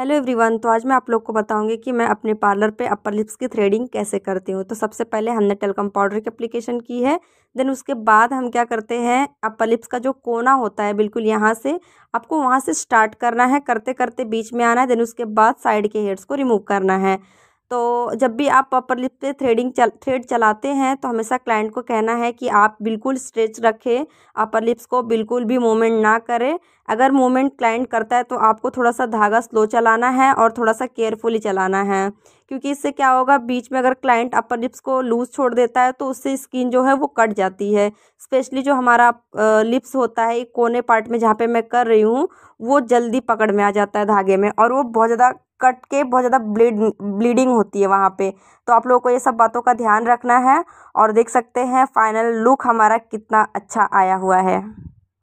hello everyone तो आज मैं आप लोग को बताऊंगी कि मैं अपने पार्लर पे अपर लिप्स की थ्रेडिंग कैसे करती हूँ तो सबसे पहले हमने टेलकम पाउडर की अप्लीकेशन की है देन उसके बाद हम क्या करते हैं अपर लिप्स का जो कोना होता है बिल्कुल यहाँ से आपको वहाँ से स्टार्ट करना है करते करते बीच में आना है देन उसके बाद साइड के हेड्स को रिमूव करना है तो जब भी आप अपर लिप पे थ्रेडिंग चल थ्रेड चलाते हैं तो हमेशा क्लाइंट को कहना है कि आप बिल्कुल स्ट्रेच रखें अपर लिप्स को बिल्कुल भी मूवमेंट ना करें अगर मूवमेंट क्लाइंट करता है तो आपको थोड़ा सा धागा स्लो चलाना है और थोड़ा सा केयरफुली चलाना है क्योंकि इससे क्या होगा बीच में अगर क्लाइंट अपर लिप्स को लूज़ छोड़ देता है तो उससे स्किन जो है वो कट जाती है स्पेशली जो हमारा लिप्स होता है कोने पार्ट में जहाँ पर मैं कर रही हूँ वो जल्दी पकड़ में आ जाता है धागे में और वो बहुत ज़्यादा कट के बहुत ज़्यादा ब्लीड ब्लीडिंग होती है वहाँ पे तो आप लोगों को ये सब बातों का ध्यान रखना है और देख सकते हैं फाइनल लुक हमारा कितना अच्छा आया हुआ है